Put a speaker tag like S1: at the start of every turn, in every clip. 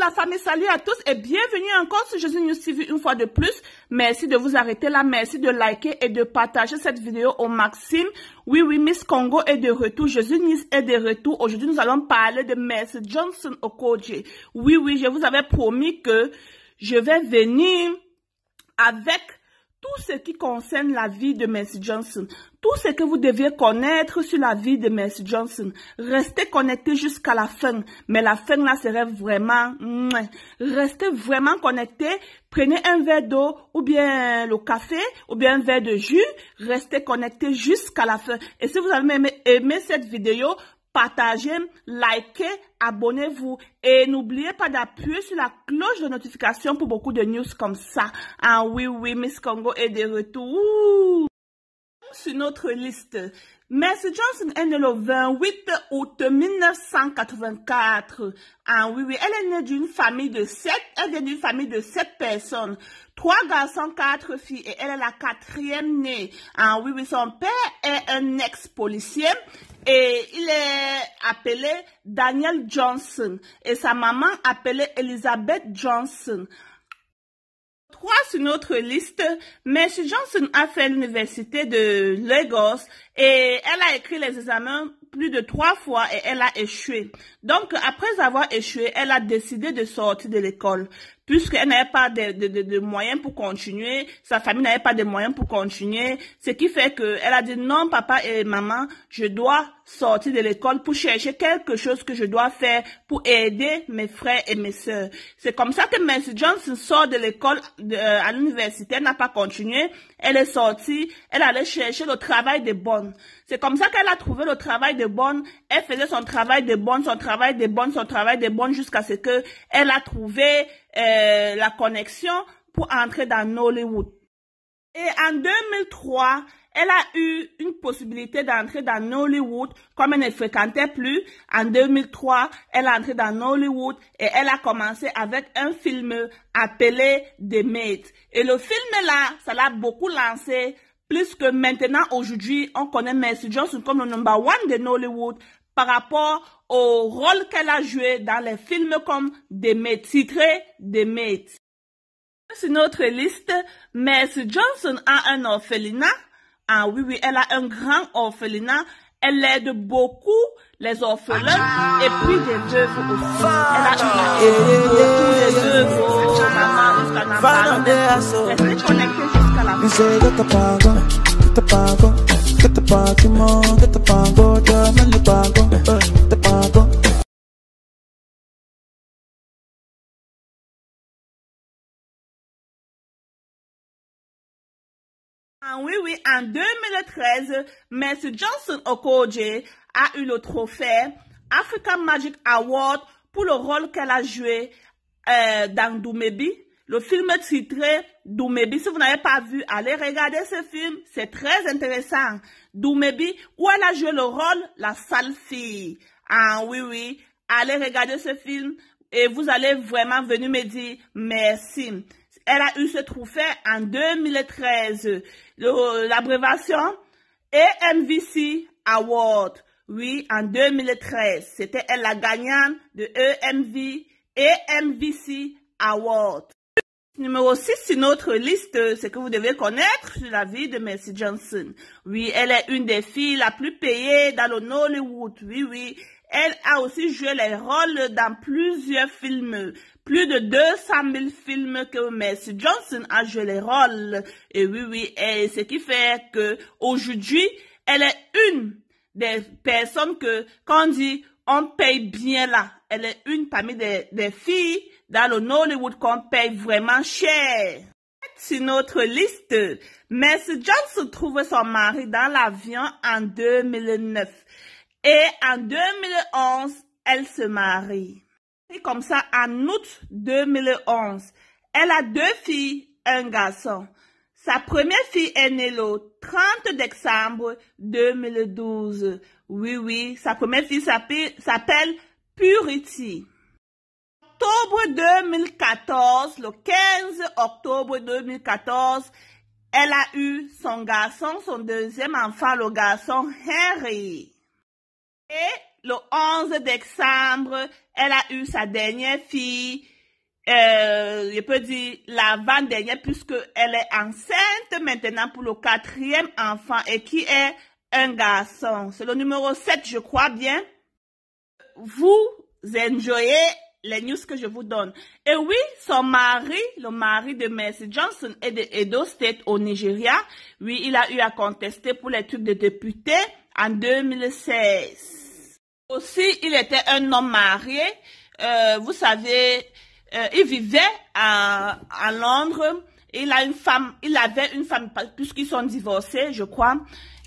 S1: la famille, salut à tous et bienvenue encore sur Jésus News TV une fois de plus. Merci de vous arrêter là, merci de liker et de partager cette vidéo au maximum. Oui, oui, Miss Congo est de retour, Jésus News est de retour. Aujourd'hui, nous allons parler de Miss Johnson Okoje. Oui, oui, je vous avais promis que je vais venir avec tout ce qui concerne la vie de Mrs Johnson, tout ce que vous deviez connaître sur la vie de Mercy Johnson. Restez connectés jusqu'à la fin, mais la fin là serait vraiment... Restez vraiment connectés, prenez un verre d'eau ou bien le café ou bien un verre de jus, restez connectés jusqu'à la fin. Et si vous avez aimé cette vidéo, partagez, likez, abonnez-vous et n'oubliez pas d'appuyer sur la cloche de notification pour beaucoup de news comme ça. Ah oui, oui, Miss Congo est de retour sur notre liste. Mercy Johnson est née le 28 août 1984. Ah oui, oui, elle est née d'une famille de sept, elle est d'une famille de sept personnes. Trois garçons, quatre filles et elle est la quatrième née. Ah oui, oui, son père est un ex-policier et il est appelé Daniel Johnson et sa maman appelée Elizabeth Johnson. Trois sur notre liste, mais Johnson a fait l'université de Lagos et elle a écrit les examens plus de trois fois et elle a échoué. Donc, après avoir échoué, elle a décidé de sortir de l'école puisqu'elle n'avait pas de, de, moyens pour continuer, sa famille n'avait pas de moyens pour continuer, ce qui fait qu'elle a dit non, papa et maman, je dois sortir de l'école pour chercher quelque chose que je dois faire pour aider mes frères et mes sœurs. C'est comme ça que Mercy Johnson sort de l'école euh, à l'université, elle n'a pas continué, elle est sortie, elle allait chercher le travail de bonne. C'est comme ça qu'elle a trouvé le travail bonne, elle faisait son travail de bonne, son travail de bonne, son travail de bonne jusqu'à ce que elle a trouvé euh, la connexion pour entrer dans Hollywood. Et en 2003, elle a eu une possibilité d'entrer dans Hollywood comme elle ne fréquentait plus. En 2003, elle est entrée dans Hollywood et elle a commencé avec un film appelé The Mate. Et le film là, ça l'a beaucoup lancé plus que maintenant, aujourd'hui, on connaît Mercy Johnson comme le number one de Nollywood par rapport au rôle qu'elle a joué dans les films comme Des Demet, titré C'est Sur notre liste, Mercy Johnson a un orphelinat. Ah oui, oui, elle a un grand orphelinat. Elle aide beaucoup les orphelins et puis des aussi. Elle a les veuves, ah oui, oui, en 2013, M Johnson Okoje a eu le trophée African Magic Award pour le rôle qu'elle a joué euh, dans Doumébi. Le film est titré Doumébi. Si vous n'avez pas vu, allez regarder ce film. C'est très intéressant. Doumébi, où elle a joué le rôle La sale fille. Ah oui, oui. Allez regarder ce film et vous allez vraiment venir me dire merci. Elle a eu ce trophée en 2013. L'abréviation EMVC Award. Oui, en 2013. C'était elle la gagnante de EMV, EMVC Award. Numéro 6, une notre liste, ce que vous devez connaître sur la vie de Mercy Johnson. Oui, elle est une des filles la plus payée dans le Hollywood. Oui, oui. Elle a aussi joué les rôles dans plusieurs films. Plus de 200 000 films que Mercy Johnson a joué les rôles. Et oui, oui. Et ce qui fait que aujourd'hui, elle est une des personnes que, quand on dit, on paye bien là. Elle est une parmi des, des filles dans le Nollywood qu'on paye vraiment cher. C'est une autre liste. Mais John se trouve son mari dans l'avion en 2009. Et en 2011, elle se marie. Et comme ça, en août 2011, elle a deux filles, un garçon. Sa première fille est née le 30 décembre 2012. Oui, oui, sa première fille s'appelle Purity octobre 2014, le 15 octobre 2014, elle a eu son garçon, son deuxième enfant, le garçon Henry. Et le 11 décembre, elle a eu sa dernière fille, euh, je peux dire la l'avant-dernière, puisqu'elle est enceinte maintenant pour le quatrième enfant et qui est un garçon. C'est le numéro 7, je crois bien. Vous enjoyez les news que je vous donne. Et oui, son mari, le mari de Mercy Johnson et de Edo State au Nigeria, oui, il a eu à contester pour les trucs de député en 2016. Aussi, il était un homme marié. Euh, vous savez, euh, il vivait à, à Londres. Il a une femme, il avait une femme, puisqu'ils sont divorcés, je crois.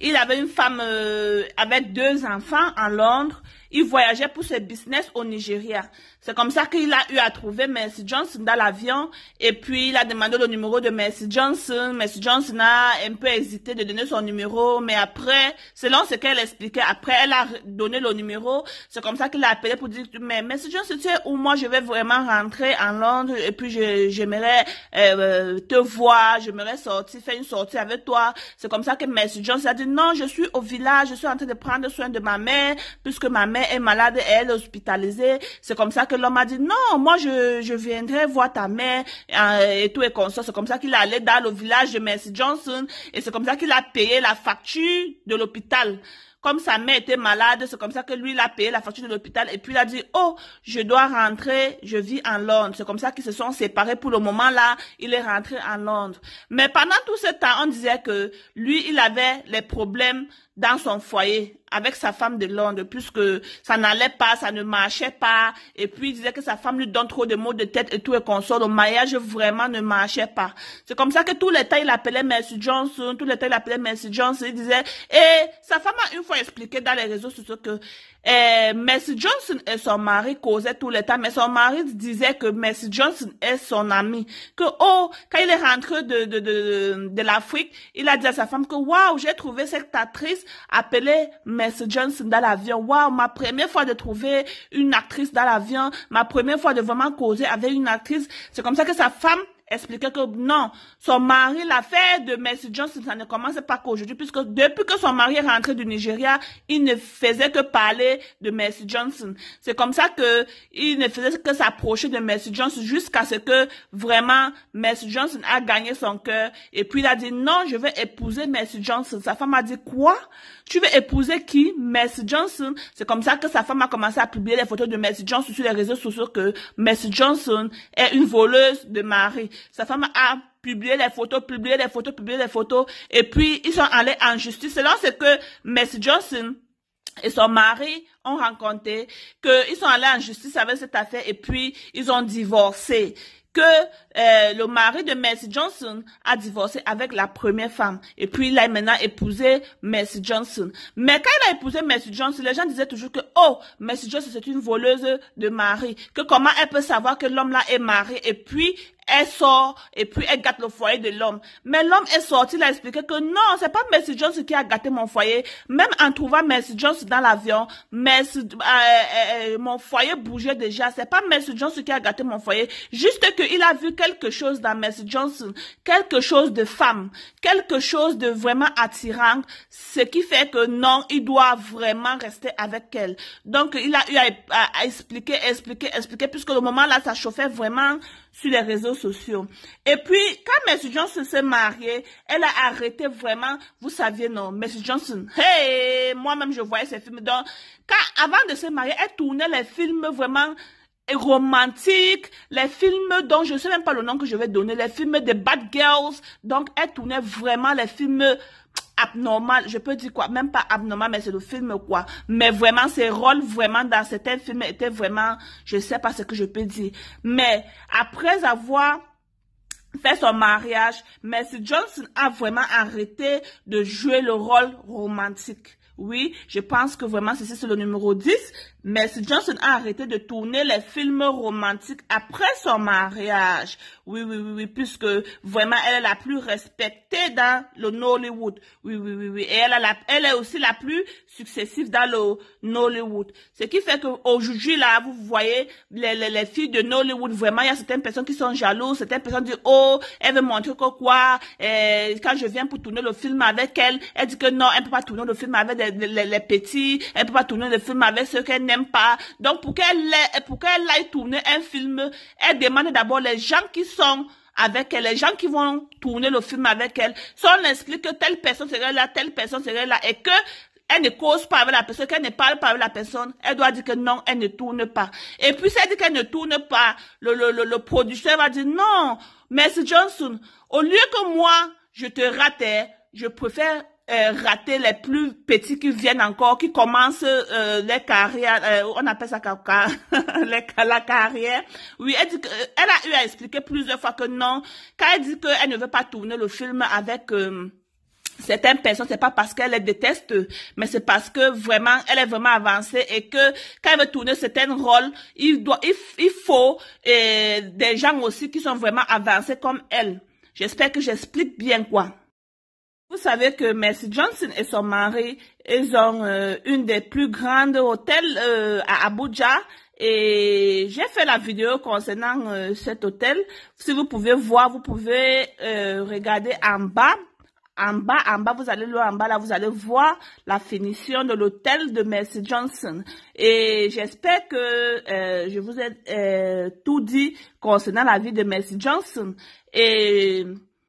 S1: Il avait une femme euh, avec deux enfants à Londres. Il voyageait pour ses business au Nigeria. C'est comme ça qu'il a eu à trouver Mercy Johnson dans l'avion. Et puis, il a demandé le numéro de Mercy Johnson. Mercy Johnson a un peu hésité de donner son numéro. Mais après, selon ce qu'elle expliquait, après, elle a donné le numéro. C'est comme ça qu'il a appelé pour dire, mais Mercy Johnson, tu sais où moi je vais vraiment rentrer en Londres et puis j'aimerais euh, te voir, j'aimerais sortir, faire une sortie avec toi. C'est comme ça que Mercy Johnson a dit, non, je suis au village, je suis en train de prendre soin de ma mère puisque ma mère est malade, elle est hospitalisée. C'est comme ça que l'homme a dit, non, moi, je, je viendrai voir ta mère euh, et tout et ça, C'est comme ça qu'il est allé dans le village de Mercy Johnson et c'est comme ça qu'il a payé la facture de l'hôpital comme sa mère était malade, c'est comme ça que lui, il a payé la facture de l'hôpital et puis il a dit, oh, je dois rentrer, je vis en Londres. C'est comme ça qu'ils se sont séparés pour le moment là, il est rentré en Londres. Mais pendant tout ce temps, on disait que lui, il avait les problèmes dans son foyer avec sa femme de Londres, puisque ça n'allait pas, ça ne marchait pas, et puis il disait que sa femme lui donne trop de mots de tête et tout et consort. Le mariage vraiment ne marchait pas. C'est comme ça que tous les temps il appelait Mercy Johnson, tous les temps il appelait Mercy Johnson, il disait, et eh, sa femme a une fois expliqué dans les réseaux sociaux que et euh, Johnson et son mari causaient tout le temps, mais son mari disait que Mercy Johnson est son ami. Que, oh, quand il est rentré de, de, de, de l'Afrique, il a dit à sa femme que, waouh, j'ai trouvé cette actrice appelée Mercy Johnson dans l'avion. Waouh, ma première fois de trouver une actrice dans l'avion, ma première fois de vraiment causer avec une actrice. C'est comme ça que sa femme expliquait que non, son mari, l'affaire de Mercy Johnson, ça ne commençait pas qu'aujourd'hui, puisque depuis que son mari est rentré du Nigeria, il ne faisait que parler de Mercy Johnson. C'est comme ça que il ne faisait que s'approcher de Mercy Johnson jusqu'à ce que vraiment Mercy Johnson a gagné son cœur. Et puis il a dit non, je vais épouser Mercy Johnson. Sa femme a dit quoi? Tu veux épouser qui? Mercy Johnson. C'est comme ça que sa femme a commencé à publier les photos de Mercy Johnson sur les réseaux sociaux que Mercy Johnson est une voleuse de mari. Sa femme a publié les photos, publié les photos, publié les photos. Et puis, ils sont allés en justice. Selon ce que Miss Johnson et son mari ont rencontré, qu'ils sont allés en justice avec cette affaire et puis ils ont divorcé que euh, le mari de Mrs Johnson a divorcé avec la première femme. Et puis, il a maintenant épousé Messie Johnson. Mais quand il a épousé Messie Johnson, les gens disaient toujours que, oh, Messie Johnson, c'est une voleuse de mari. Que comment elle peut savoir que l'homme-là est marié. Et puis, elle sort et puis elle gâte le foyer de l'homme. Mais l'homme est sorti, il a expliqué que non, c'est pas Mercy Jones qui a gâté mon foyer. Même en trouvant Mercy Jones dans l'avion, euh, euh, euh, mon foyer bougeait déjà. C'est pas Mercy Johnson qui a gâté mon foyer. Juste qu'il a vu quelque chose dans Mercy Johnson, quelque chose de femme, quelque chose de vraiment attirant, ce qui fait que non, il doit vraiment rester avec elle. Donc, il a eu à, expliquer, puisque le moment là, ça chauffait vraiment sur les réseaux sociaux. Et puis, quand Miss Johnson s'est mariée, elle a arrêté vraiment, vous saviez non, Miss Johnson, hey, moi-même je voyais ces films. Donc, avant de se marier, elle tournait les films vraiment romantiques, les films dont je ne sais même pas le nom que je vais donner, les films des bad girls. Donc, elle tournait vraiment les films abnormal, je peux dire quoi, même pas abnormal, mais c'est le film quoi. Mais vraiment, ses rôles vraiment dans certains films étaient vraiment, je sais pas ce que je peux dire. Mais après avoir fait son mariage, Mercy Johnson a vraiment arrêté de jouer le rôle romantique. Oui, je pense que vraiment ceci c'est le numéro 10 mais Johnson a arrêté de tourner les films romantiques après son mariage. Oui, oui, oui, oui, puisque vraiment elle est la plus respectée dans le Nollywood. Oui, oui, oui, oui. Et elle, a la, elle est aussi la plus successive dans le Nollywood. Ce qui fait qu'aujourd'hui, là, vous voyez les, les, filles de Nollywood, vraiment, il y a certaines personnes qui sont jalouses, certaines personnes disent, oh, elle veut montrer que quoi, euh, quand je viens pour tourner le film avec elle, elle dit que non, elle peut pas tourner le film avec les, les petits, elle peut pas tourner le film avec ceux qu'elle n'aime pas. Donc, pour qu'elle pour qu'elle aille tourner un film, elle demande d'abord les gens qui sont avec elle, les gens qui vont tourner le film avec elle. Si on que telle personne serait là, telle personne serait là, et que elle ne cause pas avec la personne, qu'elle ne parle pas avec la personne, elle doit dire que non, elle ne tourne pas. Et puis, si elle dit qu'elle ne tourne pas, le, le, le, le producteur va dire non, Miss Johnson, au lieu que moi, je te ratais, je préfère euh, rater les plus petits qui viennent encore, qui commencent euh, les carrières, euh, on appelle ça la carrière. Oui, elle euh, elle a eu à expliquer plusieurs fois que non, Quand elle dit qu'elle ne veut pas tourner le film avec euh, certaines personnes, c'est pas parce qu'elle les déteste, mais c'est parce que vraiment, elle est vraiment avancée et que quand elle veut tourner certains rôles, il doit, il, il faut des gens aussi qui sont vraiment avancés comme elle. J'espère que j'explique bien quoi. Vous savez que Mercy Johnson et son mari, ils ont euh, une des plus grandes hôtels euh, à Abuja. Et j'ai fait la vidéo concernant euh, cet hôtel. Si vous pouvez voir, vous pouvez regarder en bas. En bas, en bas, vous allez loin en bas, là, vous allez voir la finition de l'hôtel de Mercy Johnson. Et j'espère que je vous ai tout dit concernant la vie de Mercy Johnson. Et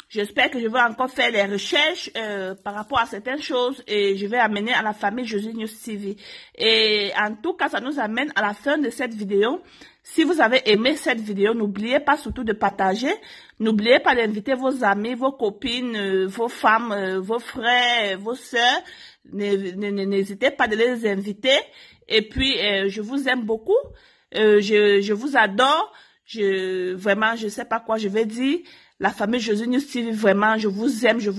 S1: J'espère que je vais encore faire des recherches euh, par rapport à certaines choses et je vais amener à la famille José News TV. Et en tout cas, ça nous amène à la fin de cette vidéo. Si vous avez aimé cette vidéo, n'oubliez pas surtout de partager. N'oubliez pas d'inviter vos amis, vos copines, euh, vos femmes, euh, vos frères, vos sœurs. N'hésitez pas de les inviter. Et puis, je vous aime beaucoup. je, je vous adore. Je, vraiment, je sais pas quoi je vais dire. La famille Jésus nous dit vraiment. Je vous aime, je vous